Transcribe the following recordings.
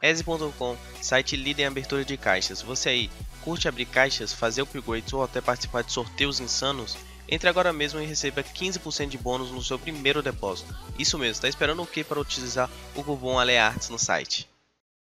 Eze.com, site líder em abertura de caixas. Você aí, curte abrir caixas, fazer upgrades ou até participar de sorteios insanos? Entre agora mesmo e receba 15% de bônus no seu primeiro depósito. Isso mesmo, está esperando o que para utilizar o cupom AleArts no site?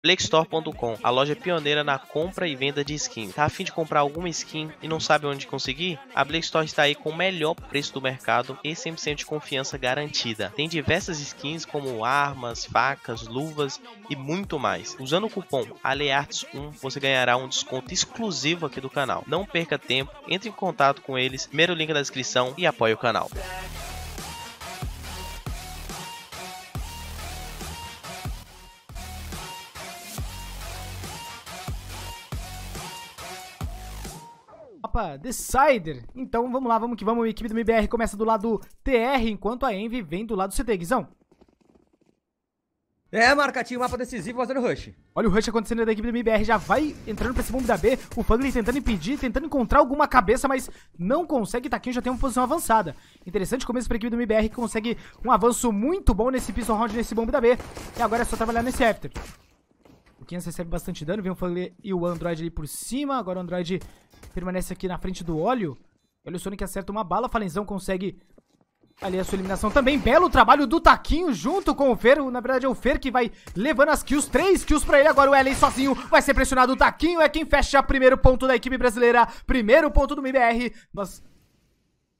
Blakestore.com, a loja é pioneira na compra e venda de skin. Tá a fim de comprar alguma skin e não sabe onde conseguir? A Blakestore está aí com o melhor preço do mercado e 100% de confiança garantida. Tem diversas skins como armas, facas, luvas e muito mais. Usando o cupom ALEARTES1 você ganhará um desconto exclusivo aqui do canal. Não perca tempo, entre em contato com eles, primeiro link na descrição e apoie o canal. Decider. Então vamos lá, vamos que vamos. A equipe do MBR começa do lado TR, enquanto a Envy vem do lado CT, Guizão. É, marcatinho, mapa decisivo fazendo rush. Olha o rush acontecendo da equipe do MBR, já vai entrando pra esse bombe da B. O Fugly tentando impedir, tentando encontrar alguma cabeça, mas não consegue. Taquinho já tem uma posição avançada. Interessante começo pra equipe do MBR, que consegue um avanço muito bom nesse pistol round, nesse bombe da B. E agora é só trabalhar nesse after. O Kinas recebe bastante dano, vem o Fugly e o Android ali por cima. Agora o Android permanece aqui na frente do óleo. Olha é o Sonic acerta uma bala, Falenzão consegue ali a sua eliminação também. Belo trabalho do Taquinho junto com o Fer. Na verdade é o Fer que vai levando as kills. Três kills pra ele. Agora o Ellen sozinho vai ser pressionado. O Taquinho é quem fecha primeiro ponto da equipe brasileira. Primeiro ponto do MBR. Nós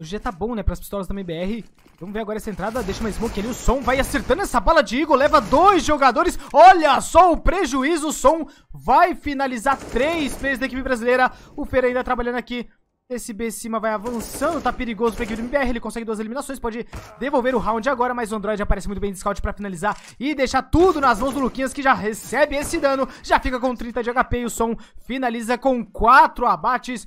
o G tá bom, né? Pras pistolas também BR. Vamos ver agora essa entrada. Deixa uma smoke ali. O som vai acertando essa bala de Eagle. Leva dois jogadores. Olha só o prejuízo. O som vai finalizar três players da equipe brasileira. O Fer ainda trabalhando aqui. Esse B cima vai avançando, tá perigoso pra equipe do MBR, ele consegue duas eliminações, pode devolver o round agora, mas o Android aparece muito bem de scout pra finalizar e deixar tudo nas mãos do Luquinhas, que já recebe esse dano, já fica com 30 de HP e o som finaliza com quatro abates.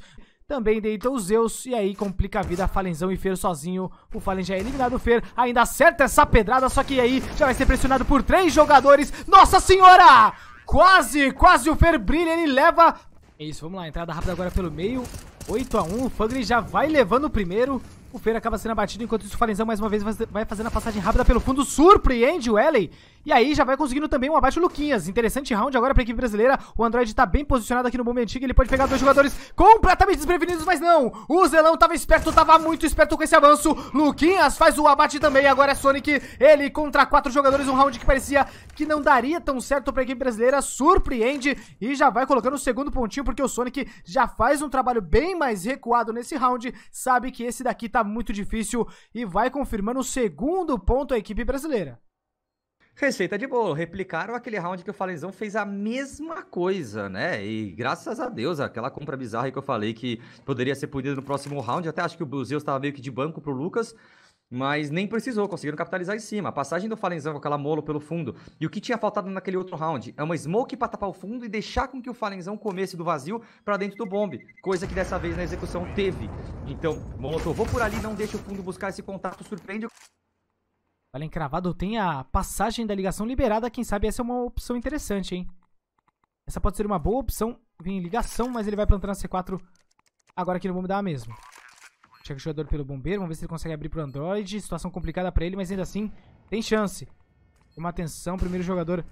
Também deita o Zeus. E aí complica a vida. Falenzão e Fer sozinho. O Falen já é eliminado. O Fer ainda acerta essa pedrada. Só que aí já vai ser pressionado por três jogadores. Nossa senhora! Quase, quase o Fer brilha. Ele leva... É isso, vamos lá. Entrada rápida agora pelo meio. 8x1. O Fugly já vai levando o primeiro. O Fer acaba sendo abatido, enquanto isso o Falenzão mais uma vez vai fazendo a passagem rápida pelo fundo, surpreende o Ellen. E aí já vai conseguindo também um abate o Luquinhas. Interessante round agora pra equipe brasileira. O Android tá bem posicionado aqui no momentinho, ele pode pegar dois jogadores completamente desprevenidos, mas não. O Zelão tava esperto, tava muito esperto com esse avanço. Luquinhas faz o abate também, agora é Sonic. Ele contra quatro jogadores, um round que parecia que não daria tão certo pra equipe brasileira. Surpreende e já vai colocando o segundo pontinho, porque o Sonic já faz um trabalho bem mais recuado nesse round. Sabe que esse daqui tá tá muito difícil e vai confirmando o segundo ponto a equipe brasileira. Receita de bolo. Replicaram aquele round que o Falenzão fez a mesma coisa, né? E graças a Deus, aquela compra bizarra que eu falei que poderia ser punida no próximo round. Até acho que o Buzeus estava meio que de banco pro Lucas mas nem precisou, conseguiram capitalizar em cima. A passagem do Falenzão com aquela molo pelo fundo e o que tinha faltado naquele outro round é uma smoke para tapar o fundo e deixar com que o Falenzão comesse do vazio para dentro do bombe, coisa que dessa vez na execução teve. Então, Molotov, vou por ali, não deixa o fundo buscar esse contato, surpreende o Vale encravado tem a passagem da ligação liberada, quem sabe essa é uma opção interessante, hein? Essa pode ser uma boa opção, vem ligação, mas ele vai plantando a C4 agora aqui no bombe da mesmo. Chega o jogador pelo bombeiro. Vamos ver se ele consegue abrir pro Android. Situação complicada pra ele, mas ainda assim tem chance. Uma atenção, primeiro jogador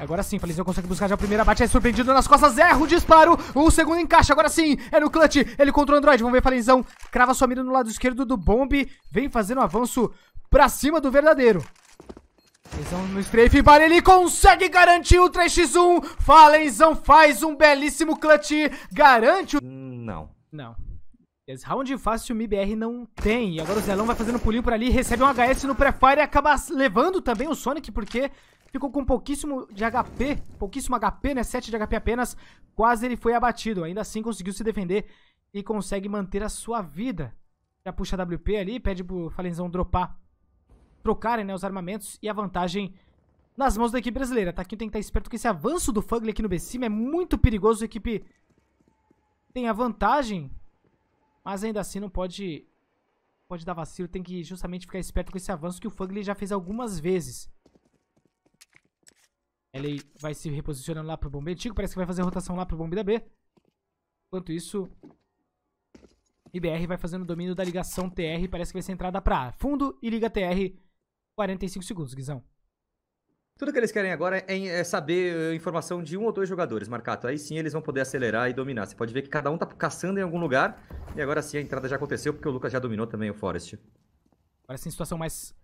Agora sim, Felizão consegue buscar já o primeiro abate, é surpreendido nas costas, erra o disparo, o segundo encaixa, agora sim, é no clutch, ele contra o Android, vamos ver Felizão, crava sua mira no lado esquerdo do Bomb, vem fazendo um avanço pra cima do verdadeiro. Felizão no strafe, vale ele consegue garantir o 3x1, Falenzão faz um belíssimo clutch, garante o... Não. Não. Yes, round fácil, o MIBR não tem. E agora o Zelão vai fazendo pulinho por ali, recebe um HS no pré-fire e acaba levando também o Sonic, porque ficou com pouquíssimo de HP, pouquíssimo HP, né? 7 de HP apenas. Quase ele foi abatido. Ainda assim conseguiu se defender e consegue manter a sua vida. Já puxa a WP ali, pede pro Falenzão dropar, trocarem né, os armamentos e a vantagem nas mãos da equipe brasileira. Tá tá, tem que estar tá esperto que esse avanço do Fugly aqui no b é muito perigoso. A equipe tem a vantagem mas ainda assim não pode pode dar vacilo, tem que justamente ficar esperto com esse avanço que o Fugly já fez algumas vezes. Ele vai se reposicionando lá pro bombe antigo, parece que vai fazer a rotação lá pro bombe da B. Enquanto isso, IBR vai fazendo o domínio da ligação TR, parece que vai ser entrada pra Fundo e liga TR, 45 segundos, Guizão. Tudo que eles querem agora é, é saber eh, informação de um ou dois jogadores, Marcato. Aí sim eles vão poder acelerar e dominar. Você pode ver que cada um tá caçando em algum lugar. E agora sim a entrada já aconteceu, porque o Lucas já dominou também o Forest. Parece sim, situação mais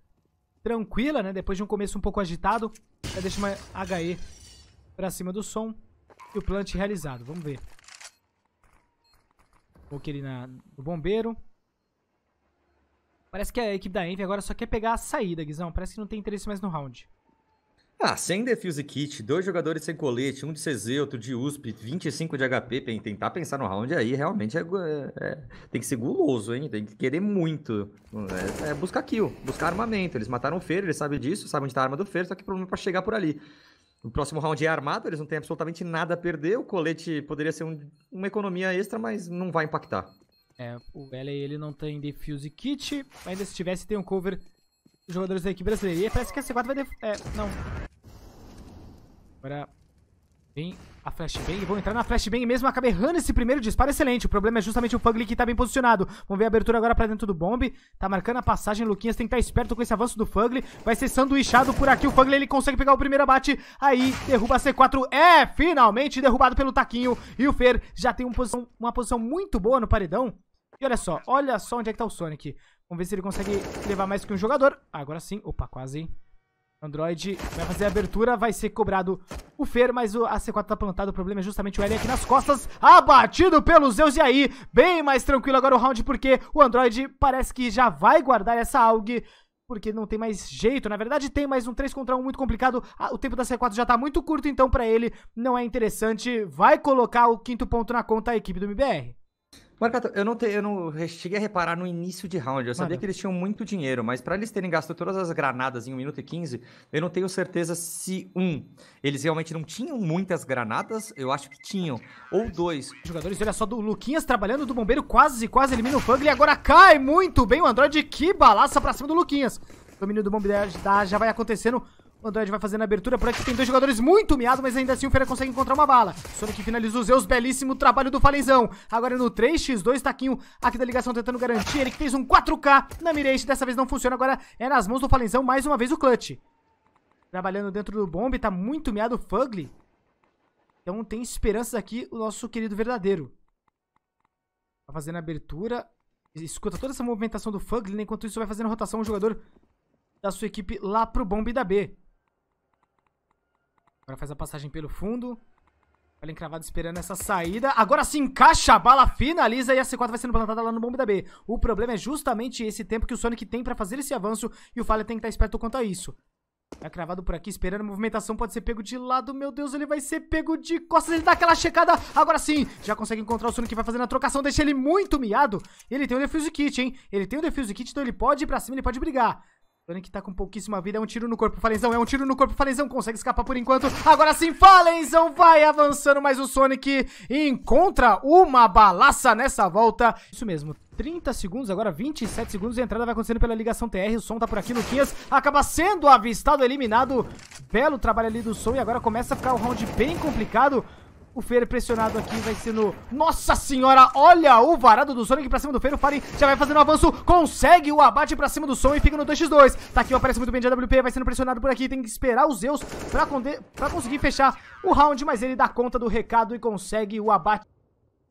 tranquila, né? Depois de um começo um pouco agitado. Já deixa uma HE pra cima do som. E o plant realizado. Vamos ver. Vou ele na, no bombeiro. Parece que é a equipe da Envy agora só quer pegar a saída, Guizão. Parece que não tem interesse mais no round. Ah, sem defuse kit, dois jogadores sem colete, um de CZ, outro de USP, 25 de HP, tentar pensar no round aí realmente é, é, é, tem que ser guloso, hein? Tem que querer muito. É, é buscar kill, buscar armamento. Eles mataram o Fer, eles sabem disso, sabem onde tá a arma do Fer, só que o problema é pra chegar por ali. O próximo round é armado, eles não têm absolutamente nada a perder. O colete poderia ser um, uma economia extra, mas não vai impactar. É, o LA ele não tem defuse kit, ainda se tivesse tem um cover dos jogadores da equipe brasileira. E parece que a C4 vai def... É, não, Agora vem a flashbang. Vou entrar na flashbang mesmo. Acabei errando esse primeiro disparo. Excelente. O problema é justamente o Fugly que tá bem posicionado. Vamos ver a abertura agora pra dentro do bomb. Tá marcando a passagem. Luquinhas tem que estar tá esperto com esse avanço do Fugly. Vai ser sanduichado por aqui. O Fugly ele consegue pegar o primeiro abate. Aí derruba a C4. É finalmente derrubado pelo Taquinho. E o Fer já tem uma posição, uma posição muito boa no paredão. E olha só. Olha só onde é que tá o Sonic. Vamos ver se ele consegue levar mais que um jogador. Agora sim. Opa, quase, hein? Android vai fazer a abertura, vai ser cobrado o Fer, mas o AC4 tá plantado, o problema é justamente o L aqui nas costas, abatido pelos Zeus, e aí, bem mais tranquilo agora o round, porque o Android parece que já vai guardar essa AUG, porque não tem mais jeito, na verdade tem, mais um 3 contra 1 muito complicado, ah, o tempo da C4 já tá muito curto, então para ele não é interessante, vai colocar o quinto ponto na conta a equipe do MBR. Marcato, eu não, te, eu não cheguei a reparar no início de round. Eu sabia Mano. que eles tinham muito dinheiro, mas para eles terem gasto todas as granadas em 1 minuto e 15, eu não tenho certeza se, um, eles realmente não tinham muitas granadas, eu acho que tinham, ou dois. Jogadores, olha só, do Luquinhas trabalhando do bombeiro, quase, quase elimina o e Agora cai muito bem o Android, que balaça pra cima do Luquinhas. O domínio do bombeiro já vai acontecendo o Android vai fazendo a abertura, por aqui tem dois jogadores muito miados, mas ainda assim o Fera consegue encontrar uma bala. Sonic finaliza o Zeus, belíssimo trabalho do Falenzão. Agora é no 3x2, Taquinho aqui da ligação tentando garantir, ele que fez um 4K na Mirage, dessa vez não funciona, agora é nas mãos do Falenzão, mais uma vez o clutch. Trabalhando dentro do bombe, tá muito miado o Fugly. Então tem esperanças aqui o nosso querido verdadeiro. Tá fazendo a abertura, escuta toda essa movimentação do Fugly, né, enquanto isso vai fazendo rotação o jogador da sua equipe lá pro bombe da B. Agora faz a passagem pelo fundo. Olha encravado esperando essa saída. Agora se encaixa a bala, finaliza e a C4 vai sendo plantada lá no bombe da B. O problema é justamente esse tempo que o Sonic tem pra fazer esse avanço e o Fallen tem que estar tá esperto quanto a isso. Tá cravado por aqui, esperando a movimentação, pode ser pego de lado, meu Deus, ele vai ser pego de costas, ele dá aquela checada, agora sim, já consegue encontrar o Sonic, vai fazendo a trocação, deixa ele muito miado, ele tem o Defuse Kit, hein, ele tem o Defuse Kit, então ele pode ir pra cima, ele pode brigar, que tá com pouquíssima vida, é um tiro no corpo, Falenzão, é um tiro no corpo, Falenzão consegue escapar por enquanto. Agora sim, Falenzão vai avançando, mas o Sonic encontra uma balaça nessa volta. Isso mesmo, 30 segundos, agora 27 segundos e a entrada vai acontecendo pela ligação TR, o som tá por aqui, Luquinhas acaba sendo avistado, eliminado. Belo trabalho ali do som e agora começa a ficar o um round bem complicado. O Fer pressionado aqui vai ser no... Nossa senhora, olha o varado do Sonic pra cima do Fer. O Fari já vai fazendo um avanço. Consegue o abate pra cima do Som e fica no 2x2. Tá aqui, ó, aparece muito bem de AWP. Vai sendo pressionado por aqui. Tem que esperar os Zeus pra, conde... pra conseguir fechar o round. Mas ele dá conta do recado e consegue o abate.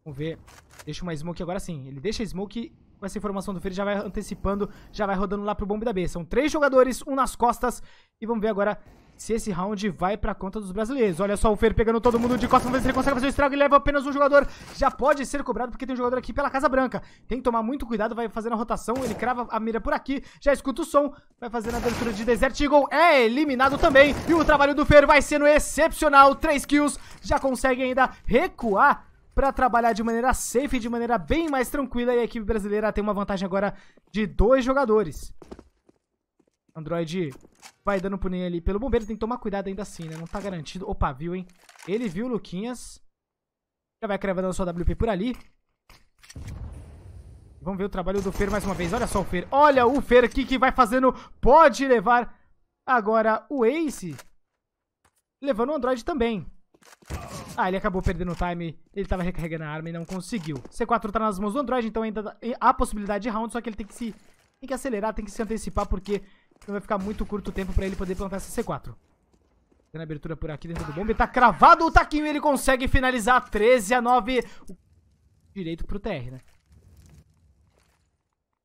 Vamos ver. Deixa uma smoke agora sim. Ele deixa a smoke com essa informação do Fer. Já vai antecipando. Já vai rodando lá pro bombe da B. São três jogadores, um nas costas. E vamos ver agora se esse round vai pra conta dos brasileiros. Olha só o Fer pegando todo mundo de costas, vamos ver se ele consegue fazer o estrago e leva apenas um jogador. Já pode ser cobrado porque tem um jogador aqui pela Casa Branca. Tem que tomar muito cuidado, vai fazendo a rotação, ele crava a mira por aqui, já escuta o som, vai fazendo a abertura de Desert Eagle, é eliminado também. E o trabalho do Fer vai sendo excepcional, 3 kills, já consegue ainda recuar para trabalhar de maneira safe, de maneira bem mais tranquila. E a equipe brasileira tem uma vantagem agora de dois jogadores. Android Vai dando pulinho ali pelo bombeiro. Tem que tomar cuidado ainda assim, né? Não tá garantido. Opa, viu, hein? Ele viu o Luquinhas. Já vai cravando sua WP por ali. Vamos ver o trabalho do Fer mais uma vez. Olha só o Fer. Olha o Fer aqui que vai fazendo. Pode levar agora o Ace. Levando o Android também. Ah, ele acabou perdendo o time. Ele tava recarregando a arma e não conseguiu. C4 tá nas mãos do Android, então ainda há possibilidade de round. Só que ele tem que se... Tem que acelerar, tem que se antecipar, porque vai ficar muito curto o tempo pra ele poder plantar essa C4. Tendo abertura por aqui dentro do bombe. Tá cravado o taquinho. Ele consegue finalizar 13 a 9. Direito pro TR, né?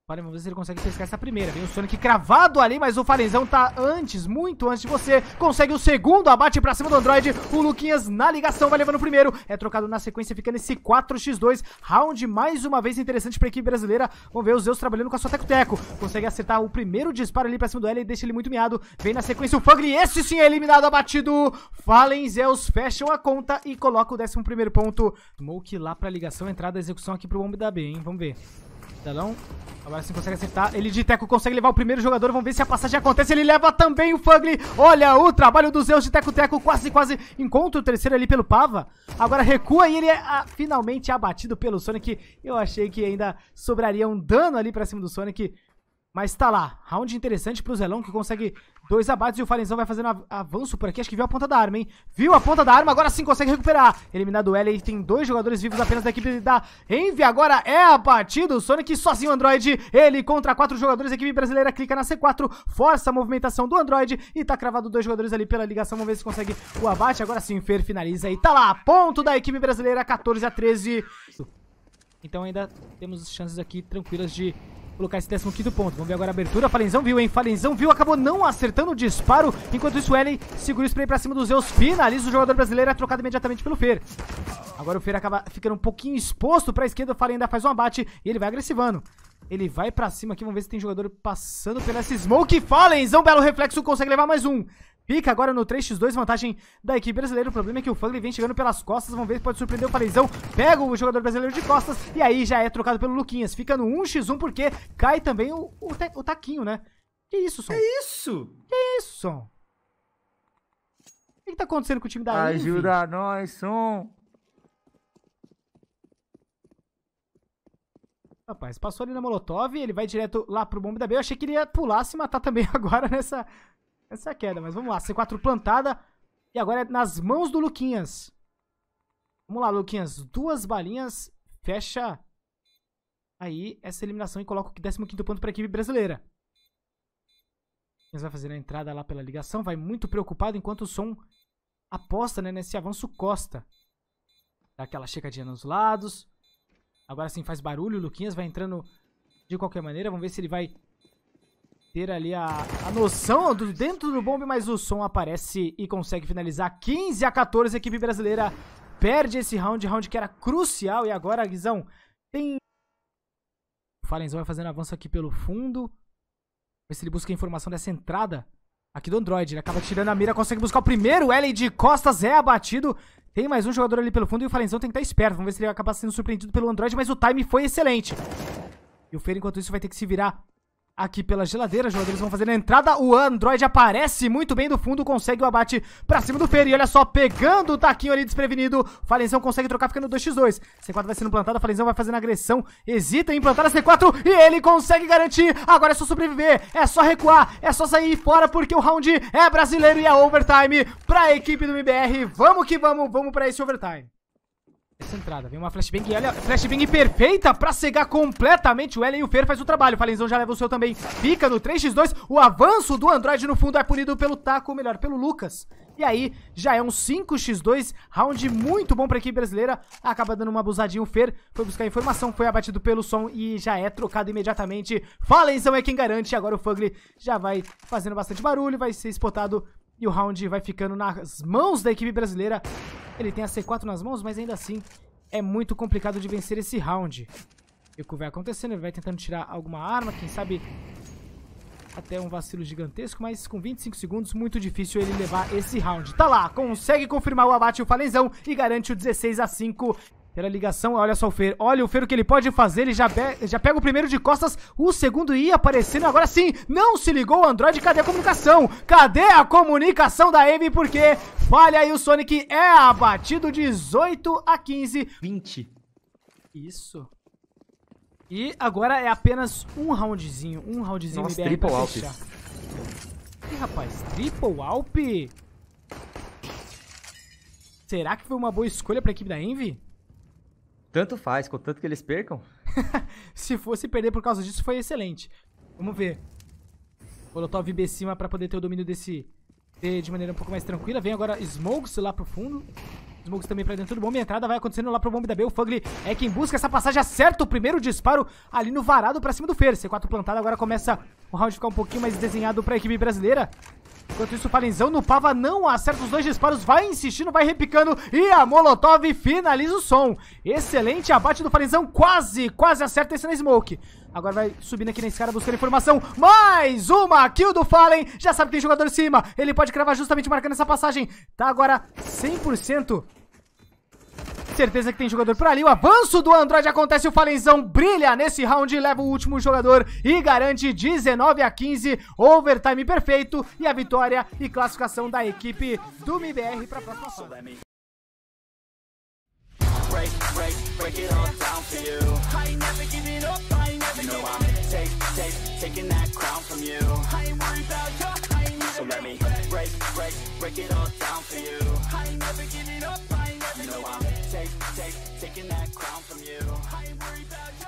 Olha, vamos ver se ele consegue pescar essa primeira. Vem o Sonic cravado ali, mas o Falenzão tá antes, muito antes de você. Consegue o segundo, abate pra cima do Android. O Luquinhas na ligação vai levando o primeiro. É trocado na sequência, fica nesse 4x2. Round mais uma vez interessante pra equipe brasileira. Vamos ver os Zeus trabalhando com a sua teco-teco. Consegue acertar o primeiro disparo ali pra cima do L e deixa ele muito miado. Vem na sequência o Fugly, esse sim é eliminado, abatido. Fallen Zeus fecham a conta e coloca o 11 primeiro ponto. Smoke lá pra ligação, entrada, execução aqui pro Bomb da B, hein? Vamos ver. Telão. Agora sim consegue acertar. Ele de Teco consegue levar o primeiro jogador. Vamos ver se a passagem acontece. Ele leva também o Fugly. Olha o trabalho do Zeus de Teco Teco. Quase, quase encontra o terceiro ali pelo Pava. Agora recua e ele é ah, finalmente abatido pelo Sonic. Eu achei que ainda sobraria um dano ali pra cima do Sonic. Mas tá lá. Round interessante pro Zelão que consegue Dois abates e o Farenzão vai fazendo um avanço por aqui. Acho que viu a ponta da arma, hein? Viu a ponta da arma, agora sim consegue recuperar. Eliminado L e tem dois jogadores vivos apenas da equipe da Envy. Agora é a partida. O Sonic sozinho, Android. Ele contra quatro jogadores. A equipe brasileira clica na C4, força a movimentação do Android e tá cravado dois jogadores ali pela ligação. Vamos ver se consegue o abate. Agora sim, o Fer finaliza e tá lá. Ponto da equipe brasileira, 14 a 13. Então ainda temos chances aqui tranquilas de colocar esse 15 ponto. Vamos ver agora a abertura. Falenzão viu, hein? Falenzão viu, acabou não acertando o disparo. Enquanto isso, Ellen segura o spray pra cima do Zeus. Finaliza o jogador brasileiro, é trocado imediatamente pelo Fer. Agora o Fer acaba ficando um pouquinho exposto pra esquerda. O Fallen ainda faz um abate e ele vai agressivando. Ele vai pra cima aqui, vamos ver se tem jogador passando pela essa smoke. Falenzão, belo reflexo, consegue levar mais um. Pica agora no 3x2, vantagem da equipe brasileira. O problema é que o Fugly vem chegando pelas costas. Vamos ver se pode surpreender o Falezão. Pega o jogador brasileiro de costas e aí já é trocado pelo Luquinhas. Fica no 1x1 porque cai também o, o, te, o taquinho, né? Que isso, Som? Que isso? Que isso, Som? O que, tá acontecendo com o time da Ajuda Ajuda nós, Som! Rapaz, passou ali na Molotov, ele vai direto lá pro bombe da B. Eu achei que ele ia pular, se matar também agora nessa, essa é a queda, mas vamos lá. C4 plantada. E agora é nas mãos do Luquinhas. Vamos lá, Luquinhas. Duas balinhas. Fecha aí essa eliminação e coloca o 15 ponto para a equipe brasileira. Luquinhas vai fazer a entrada lá pela ligação. Vai muito preocupado enquanto o som aposta né, nesse avanço Costa. Dá aquela checadinha nos lados. Agora sim faz barulho. O Luquinhas vai entrando de qualquer maneira. Vamos ver se ele vai ter ali a, a noção do dentro do bombe, mas o som aparece e consegue finalizar 15 a 14. A equipe brasileira perde esse round, round que era crucial. E agora, Guizão, tem... O Falenzão vai fazendo avanço aqui pelo fundo. Ver se ele busca a informação dessa entrada aqui do Android. Ele acaba tirando a mira, consegue buscar o primeiro. L de costas é abatido. Tem mais um jogador ali pelo fundo e o Falenzão tem que estar esperto. Vamos ver se ele acaba sendo surpreendido pelo Android, mas o time foi excelente. E o Fer, enquanto isso, vai ter que se virar aqui pela geladeira. Os jogadores vão fazer a entrada. O Android aparece muito bem do fundo, consegue o abate pra cima do Fer. E olha só, pegando o taquinho ali desprevenido. Falenzão consegue trocar, ficando 2x2. C4 vai sendo plantado, Falenzão vai fazendo agressão. Hesita em plantar a C4 e ele consegue garantir. Agora é só sobreviver, é só recuar, é só sair fora, porque o round é brasileiro e é overtime pra equipe do MBR. Vamos que vamos, vamos pra esse overtime essa entrada. Vem uma flashbang olha, flashbang perfeita pra cegar completamente o Ellen e o Fer faz o trabalho. O Falenzão já leva o seu também. Fica no 3x2. O avanço do Android no fundo é punido pelo Taco, ou melhor, pelo Lucas. E aí, já é um 5x2, round muito bom pra equipe brasileira. Acaba dando uma abusadinha o Fer, foi buscar informação, foi abatido pelo som e já é trocado imediatamente. Falenzão é quem garante, agora o Fugly já vai fazendo bastante barulho, vai ser espotado e o round vai ficando nas mãos da equipe brasileira. Ele tem a C4 nas mãos, mas ainda assim é muito complicado de vencer esse round. E o que vai acontecendo, ele vai tentando tirar alguma arma, quem sabe até um vacilo gigantesco, mas com 25 segundos, muito difícil ele levar esse round. Tá lá, consegue confirmar o abate o Falenzão e garante o 16 a 5. Pela ligação, olha só o Feiro. Olha o Feiro que ele pode fazer. Ele já, já pega o primeiro de costas. O segundo ia aparecendo. Agora sim, não se ligou o Android. Cadê a comunicação? Cadê a comunicação da Amy? Porque falha aí o Sonic é abatido 18 a 15. 20. Isso. E agora é apenas um roundzinho. Um roundzinho Nossa, triple pra fechar. Ih, rapaz, triple Alp? Será que foi uma boa escolha pra equipe da Envy? Tanto faz, contanto que eles percam. Se fosse perder por causa disso, foi excelente. Vamos ver. Molotov B cima pra poder ter o domínio desse D de maneira um pouco mais tranquila. Vem agora Smokes lá pro fundo. Smokes também pra dentro do bombe. entrada vai acontecendo lá pro bombe da B. O Fugly é quem busca essa passagem. Acerta o primeiro disparo ali no varado pra cima do Fer. C4 plantado. Agora começa o round ficar um pouquinho mais desenhado pra equipe brasileira. Enquanto isso, o Palinzão no Pava não acerta os dois disparos, vai insistindo, vai repicando e a Molotov finaliza o som. Excelente abate do Palinzão, quase, quase acerta esse na Smoke. Agora vai subindo aqui nesse cara buscando informação. Mais uma kill do Fallen. Já sabe que tem jogador em cima. Ele pode cravar justamente marcando essa passagem. Tá agora 100% certeza que tem jogador por ali. O avanço do Android acontece, o Falenzão brilha nesse round, leva o último jogador e garante 19 a 15, overtime perfeito e a vitória e classificação da equipe do MBR para a próxima fase. break, break, break it all down for you. I ain't never giving up, I ain't never you know I'm it. Take, taking that crown from you. I ain't about your, I So let me break, break, it all down for you. I ain't never giving up, I never know I'm take, taking that crown from you. I ain't worried about you.